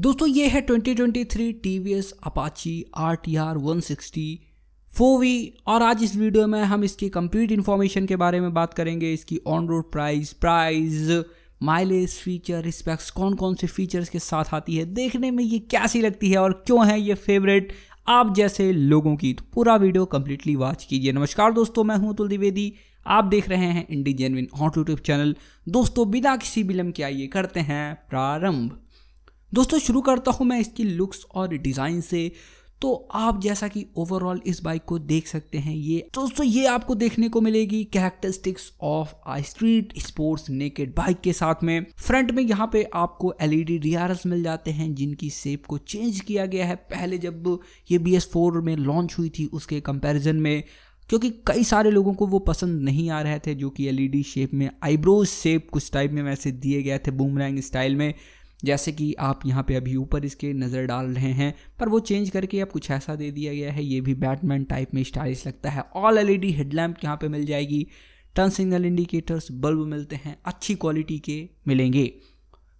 दोस्तों ये है 2023 S Apache R T R one four V और आज इस वीडियो में हम इसकी कंप्लीट इन्फॉर्मेशन के बारे में बात करेंगे इसकी on road price price mileage feature specs कौन कौन से फीचर्स के साथ आती है देखने में ये कैसी लगती है और क्यों है ये फेवरेट आप जैसे लोगों की तो पूरा वीडियो कम्प्लीटली वॉच कीजिए नमस्कार दोस्तों मैं हूं अतुल द्विवेदी आप देख रहे हैं इंडी जेनविन हॉट यूट्यूब चैनल दोस्तों बिना किसी विलम्ब के आइए करते हैं प्रारंभ दोस्तों शुरू करता हूँ मैं इसकी लुक्स और डिज़ाइन से तो आप जैसा कि ओवरऑल इस बाइक को देख सकते हैं ये दोस्तों ये आपको देखने को मिलेगी characteristics of I street sports naked bike के साथ में फ्रंट में यहाँ पे आपको एलईडी डीआरएस मिल जाते हैं जिनकी शेप को चेंज किया गया है पहले जब ये बी फोर में लॉन्च हुई थी उसके कंपेरिजन में क्योंकि कई सारे लोगों को वो पसंद नहीं आ रहे थे जो कि एलईडी शेप में आईब्रोज शेप कुछ टाइप में वैसे दिए गए थे बूमरैंग स्टाइल में जैसे कि आप यहाँ पे अभी ऊपर इसके नज़र डाल रहे हैं पर वो चेंज करके अब कुछ ऐसा दे दिया गया है ये भी बैटमैन टाइप में स्टाइलिश लगता है ऑल एलईडी हेडलैम्प यहाँ पे मिल जाएगी टर्न सिग्नल इंडिकेटर्स बल्ब मिलते हैं अच्छी क्वालिटी के मिलेंगे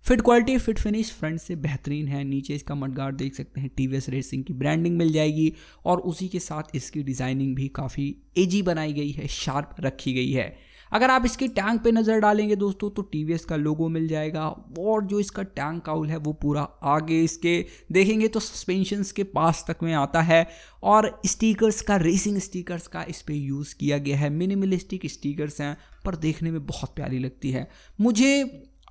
fit quality fit finish front से बेहतरीन है नीचे इसका मडगार्ड देख सकते हैं टी रेसिंग की ब्रांडिंग मिल जाएगी और उसी के साथ इसकी डिज़ाइनिंग भी काफ़ी एजी बनाई गई है शार्प रखी गई है अगर आप इसकी टैंक पे नज़र डालेंगे दोस्तों तो टी का लोगो मिल जाएगा और जो इसका टैंक काउल है वो पूरा आगे इसके देखेंगे तो सस्पेंशंस के पास तक में आता है और स्टिकर्स का रेसिंग स्टिकर्स का इस पर यूज़ किया गया है मिनिमलिस्टिक स्टिकर्स हैं पर देखने में बहुत प्यारी लगती है मुझे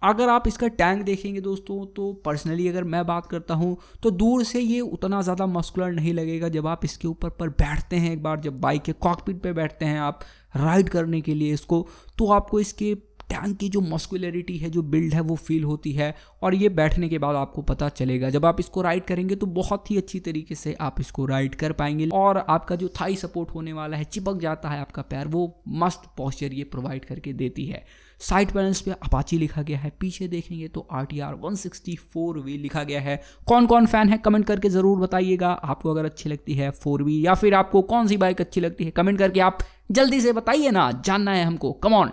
अगर आप इसका टैंक देखेंगे दोस्तों तो पर्सनली अगर मैं बात करता हूँ तो दूर से ये उतना ज़्यादा मस्कुलर नहीं लगेगा जब आप इसके ऊपर पर बैठते हैं एक बार जब बाइक के कॉकपिट पर बैठते हैं आप राइड करने के लिए इसको तो आपको इसके टैंक की जो मस्कुलरिटी है जो बिल्ड है वो फील होती है और ये बैठने के बाद आपको पता चलेगा जब आप इसको राइड करेंगे तो बहुत ही अच्छी तरीके से आप इसको राइड कर पाएंगे और आपका जो थाई सपोर्ट होने वाला है चिपक जाता है आपका पैर वो मस्त पॉस्चर ये प्रोवाइड करके देती है साइड बैलेंस पे अपाची लिखा गया है पीछे देखेंगे तो R T R one sixty four V लिखा गया है कौन कौन फैन है कमेंट करके ज़रूर बताइएगा आपको अगर अच्छी लगती है फोर वी या फिर आपको कौन सी बाइक अच्छी लगती है कमेंट करके आप जल्दी से बताइए ना जानना है हमको कमॉन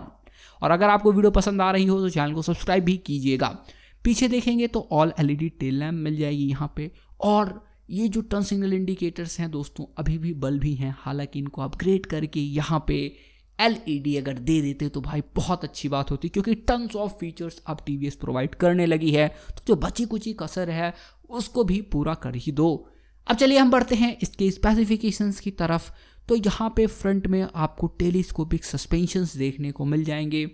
और अगर आपको वीडियो पसंद आ रही हो तो चैनल को सब्सक्राइब भी कीजिएगा पीछे देखेंगे तो all L E tail lamp मिल जाएगी यहाँ पे और ये जो टर्न सिग्नल इंडिकेटर्स हैं दोस्तों अभी भी बल्ब ही हैं हालांकि इनको अपग्रेड करके यहाँ पे एलईडी e अगर दे देते तो भाई बहुत अच्छी बात होती क्योंकि टन्स ऑफ फीचर्स अब टी प्रोवाइड करने लगी है तो जो बची कुची कसर है उसको भी पूरा कर ही दो अब चलिए हम बढ़ते हैं इसके स्पेसिफिकेशंस की तरफ तो यहाँ पे फ्रंट में आपको टेलीस्कोपिक सस्पेंशंस देखने को मिल जाएंगे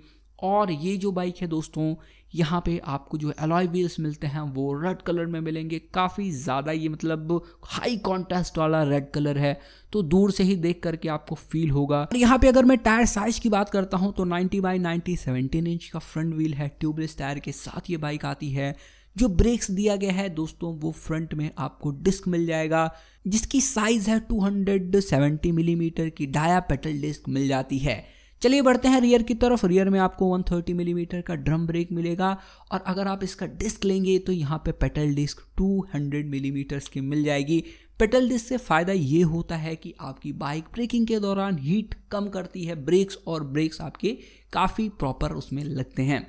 और ये जो बाइक है दोस्तों यहाँ पे आपको जो एलॉय व्हील्स मिलते हैं वो रेड कलर में मिलेंगे काफ़ी ज़्यादा ये मतलब हाई कॉन्ट्रास्ट वाला रेड कलर है तो दूर से ही देख करके आपको फील होगा और यहाँ पे अगर मैं टायर साइज की बात करता हूँ तो 90 बाई 90 17 इंच का फ्रंट व्हील है ट्यूबलेस टायर के साथ ये बाइक आती है जो ब्रेक्स दिया गया है दोस्तों वो फ्रंट में आपको डिस्क मिल जाएगा जिसकी साइज है 270 मिलीमीटर mm की डाया पेटल डिस्क मिल जाती है चलिए बढ़ते हैं रियर की तरफ रियर में आपको 130 मिलीमीटर mm का ड्रम ब्रेक मिलेगा और अगर आप इसका डिस्क लेंगे तो यहाँ पे पेटल डिस्क 200 मिलीमीटर mm की मिल जाएगी पेटल डिस्क से फ़ायदा ये होता है कि आपकी बाइक ब्रेकिंग के दौरान हीट कम करती है ब्रेक्स और ब्रेक्स आपके काफ़ी प्रॉपर उसमें लगते हैं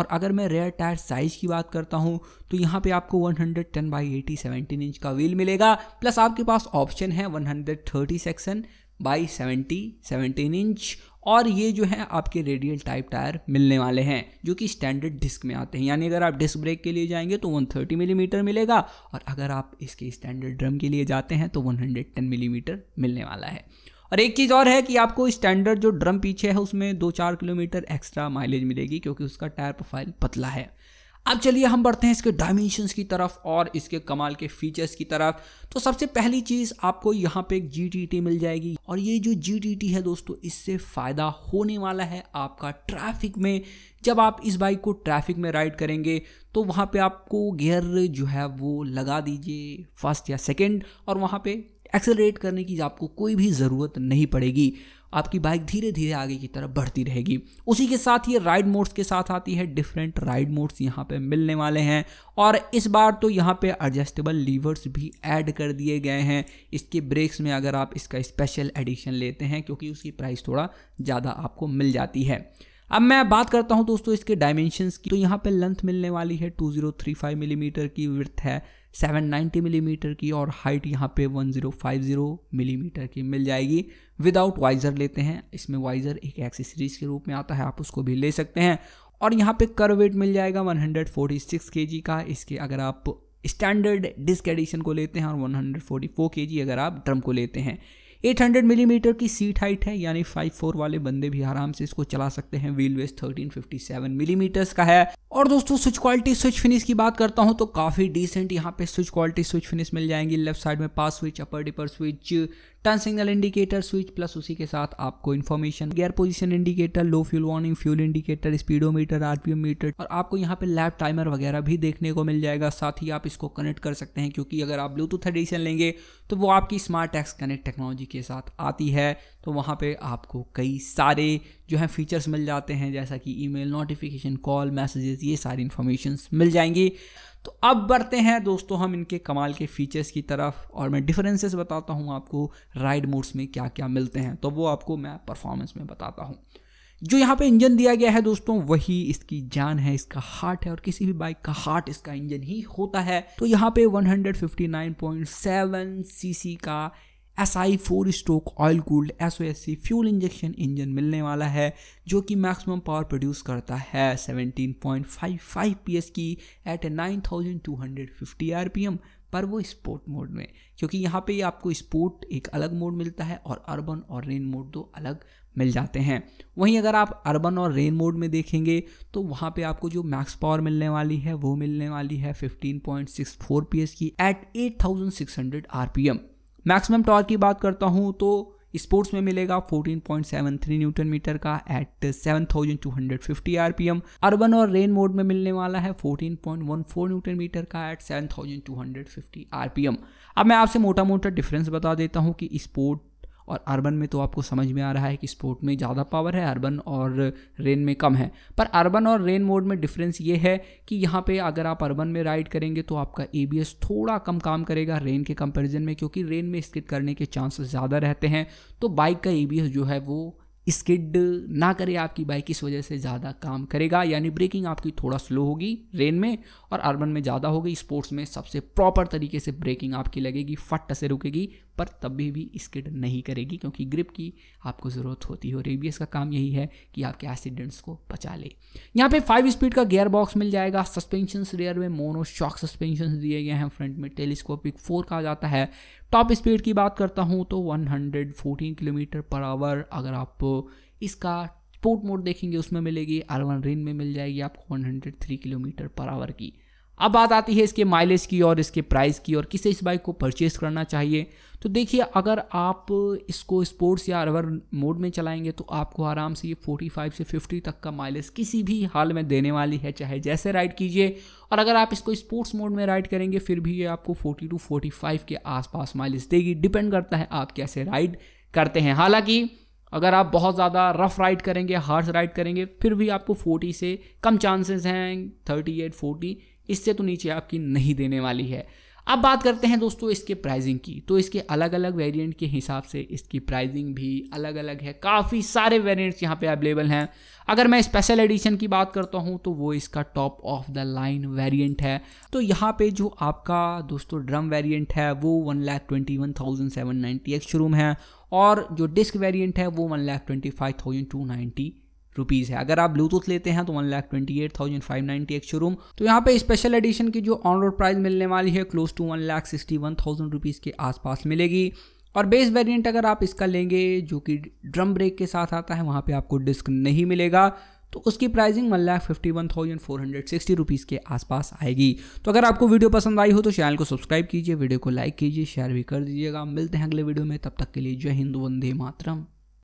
और अगर मैं रेयर टायर साइज़ की बात करता हूँ तो यहाँ पे आपको 110 hundred ten by eighty seventeen inch का व्हील मिलेगा प्लस आपके पास ऑप्शन है 130 सेक्शन बाई 70 सेवेंटीन इंच और ये जो है आपके रेडियल टाइप टायर मिलने वाले हैं जो कि स्टैंडर्ड डिस्क में आते हैं यानी अगर आप डिस्क ब्रेक के लिए जाएंगे तो 130 मिलीमीटर mm मिलेगा और अगर आप इसके स्टैंडर्ड ड्रम के लिए जाते हैं तो 110 मिलीमीटर mm मिलने वाला है और एक चीज़ और है कि आपको स्टैंडर्ड जो ड्रम पीछे है उसमें दो चार किलोमीटर एक्स्ट्रा माइलेज मिलेगी क्योंकि उसका टायर प्रोफाइल पतला है अब चलिए हम बढ़ते हैं इसके डायमेंशंस की तरफ और इसके कमाल के फीचर्स की तरफ तो सबसे पहली चीज़ आपको यहाँ पे एक जी मिल जाएगी और ये जो जी है दोस्तों इससे फ़ायदा होने वाला है आपका ट्रैफिक में जब आप इस बाइक को ट्रैफिक में राइड करेंगे तो वहाँ पे आपको गियर जो है वो लगा दीजिए फर्स्ट या सेकंड और वहाँ पे एक्सेलरेट करने की आपको कोई भी ज़रूरत नहीं पड़ेगी आपकी बाइक धीरे धीरे आगे की तरफ बढ़ती रहेगी उसी के साथ ये राइड मोड्स के साथ आती है डिफरेंट राइड मोड्स यहाँ पे मिलने वाले हैं और इस बार तो यहाँ पे एडजस्टेबल लीवर्स भी ऐड कर दिए गए हैं इसके ब्रेक्स में अगर आप इसका स्पेशल एडिशन लेते हैं क्योंकि उसकी प्राइस थोड़ा ज़्यादा आपको मिल जाती है अब मैं बात करता हूँ दोस्तों इसके डायमेंशनस की तो यहाँ पर लेंथ मिलने वाली है टू मिलीमीटर mm की विर्थ है 790 मिलीमीटर मीटर की और हाइट यहाँ पे 1050 मिलीमीटर मीटर की मिल जाएगी विदाउट वाइज़र लेते हैं इसमें वाइज़र एक एक्सेसरीज के रूप में आता है आप उसको भी ले सकते हैं और यहाँ पे कर वेट मिल जाएगा 146 केजी का इसके अगर आप स्टैंडर्ड डिस्क एडिशन को लेते हैं और 144 केजी अगर आप ड्रम को लेते हैं 800 मिलीमीटर mm की सीट हाइट है यानी 5.4 वाले बंदे भी आराम से इसको चला सकते हैं व्हील वेस सेवन मिलीमीटर का है और दोस्तों स्विच क्वालिटी स्विच फिनिश की बात करता हूँ तो काफ़ी डिसेंट यहाँ पे स्विच क्वालिटी स्विच फिनिश मिल जाएंगी लेफ्ट साइड में pass switch upper dipper switch turn signal indicator switch plus उसी के साथ आपको information gear position indicator low fuel warning fuel indicator speedometer RPM meter और आपको यहाँ पे लैब टाइमर वगैरह भी देखने को मिल जाएगा साथ ही आप इसको कनेक्ट कर सकते हैं क्योंकि अगर आप ब्लूटूथ एडिशन लेंगे तो वो आपकी स्मार्ट टैक्स कनेक्ट टेक्नोलॉजी के साथ आती है तो वहाँ पे आपको कई सारे जो हैं फीचर्स मिल जाते हैं जैसा कि ईमेल नोटिफिकेशन कॉल मैसेजेस ये सारी इन्फॉर्मेशन मिल जाएंगी तो अब बढ़ते हैं दोस्तों हम इनके कमाल के फीचर्स की तरफ और मैं डिफरेंसेस बताता हूँ आपको राइड मोड्स में क्या क्या मिलते हैं तो वो आपको मैं परफॉर्मेंस में बताता हूँ जो यहाँ पे इंजन दिया गया है दोस्तों वही इसकी जान है इसका हार्ट है और किसी भी बाइक का हार्ट इसका इंजन ही होता है तो यहाँ पे 159.7 सीसी का S I four stroke oil cooled S O S C fuel injection engine मिलने वाला है जो कि मैक्सिमम पावर प्रोड्यूस करता है 17.55 पीएस की एट 9250 आरपीएम पर वो स्पोर्ट मोड में क्योंकि यहाँ पे आपको स्पोर्ट एक अलग मोड मिलता है और अर्बन और रेन मोड दो अलग मिल जाते हैं वहीं अगर आप अर्बन और रेन मोड में देखेंगे तो वहाँ पे आपको जो मैक्स पावर मिलने वाली है वो मिलने वाली है 15.64 पॉइंट की एट 8600 आरपीएम मैक्सिमम टॉर्क की बात करता हूँ तो स्पोर्ट्स में मिलेगा 14.73 न्यूटन मीटर का एट 7250 आरपीएम अर्बन और रेन मोड में मिलने वाला है 14.14 न्यूटन मीटर का एट 7250 आरपीएम अब मैं आपसे मोटा मोटा डिफरेंस बता देता हूँ कि स्पोर्ट और अर्बन में तो आपको समझ में आ रहा है कि स्पोर्ट में ज़्यादा पावर है अर्बन और रेन में कम है पर अर्बन और रेन मोड में डिफरेंस ये है कि यहाँ पे अगर आप अर्बन में राइड करेंगे तो आपका ए थोड़ा कम काम करेगा रेन के कंपेरिजन में क्योंकि रेन में स्किड करने के चांसेस ज़्यादा रहते हैं तो बाइक का ए जो है वो स्किड ना करे आपकी बाइक इस वजह से ज़्यादा काम करेगा यानी ब्रेकिंग आपकी थोड़ा स्लो होगी रेन में और अर्बन में ज़्यादा होगी स्पोर्ट्स में सबसे प्रॉपर तरीके से ब्रेकिंग आपकी लगेगी फट से रुकेगी पर तभी भी स्किड नहीं करेगी क्योंकि ग्रिप की आपको ज़रूरत होती है और एबीएस का काम यही है कि आपके एक्सीडेंट्स को बचा ले यहाँ पे फाइव स्पीड का गियर बॉक्स मिल जाएगा सस्पेंशन रेयर में मोनो शॉक सस्पेंशन दिए गए हैं फ्रंट में टेलीस्कोपिक फोर कहा जाता है टॉप स्पीड की बात करता हूँ तो वन किलोमीटर पर आवर अगर आप इसका स्पोर्ट मोड देखेंगे उसमें मिलेगी आर वन रेन में मिल जाएगी आपको 103 किलोमीटर पर आवर की अब बात आती है इसके माइलेज की और इसके प्राइस की और किसे इस बाइक को परचेज करना चाहिए तो देखिए अगर आप इसको स्पोर्ट्स या अरवर मोड में चलाएंगे तो आपको आराम से ये 45 से 50 तक का माइलेज किसी भी हाल में देने वाली है चाहे जैसे राइड कीजिए और अगर आप इसको स्पोर्ट्स मोड में राइड करेंगे फिर भी ये आपको 40 टू 45 के आसपास माइलेज देगी डिपेंड करता है आप कैसे राइड करते हैं हालाँकि अगर आप बहुत ज़्यादा रफ राइड करेंगे हार्स राइड करेंगे फिर भी आपको 40 से कम चांसेस हैं 38 40 इससे तो नीचे आपकी नहीं देने वाली है अब बात करते हैं दोस्तों इसके प्राइसिंग की तो इसके अलग अलग वेरिएंट के हिसाब से इसकी प्राइसिंग भी अलग अलग है काफ़ी सारे वेरिएंट्स यहाँ पे अवेलेबल हैं अगर मैं स्पेशल एडिशन की बात करता हूँ तो वो इसका top of the line variant है तो यहाँ पे जो आपका दोस्तों ड्रम वेरिएंट है वो one lakh twenty one thousand seven ninety ex showroom है और जो डिस्क वेरिएंट है वो one lakh twenty five thousand two ninety rupees है अगर आप ब्लूटूथ लेते हैं तो one lakh twenty eight thousand five ninety ex showroom तो यहाँ पे स्पेशल एडिशन की जो ऑन रोड प्राइस मिलने वाली है close to one lakh sixty one thousand rupees के आसपास मिलेगी और बेस वेरिएंट अगर आप इसका लेंगे जो कि ड्रम ब्रेक के साथ आता है वहाँ पर आपको डिस्क नहीं मिलेगा तो उसकी pricing one lakh fifty one thousand four hundred sixty rupees के आसपास आएगी तो अगर आपको वीडियो पसंद आई हो तो चैनल को सब्सक्राइब कीजिए वीडियो को लाइक कीजिए शेयर भी कर दीजिएगा मिलते हैं अगले वीडियो में तब तक के लिए जय हिंद वंदे मातरम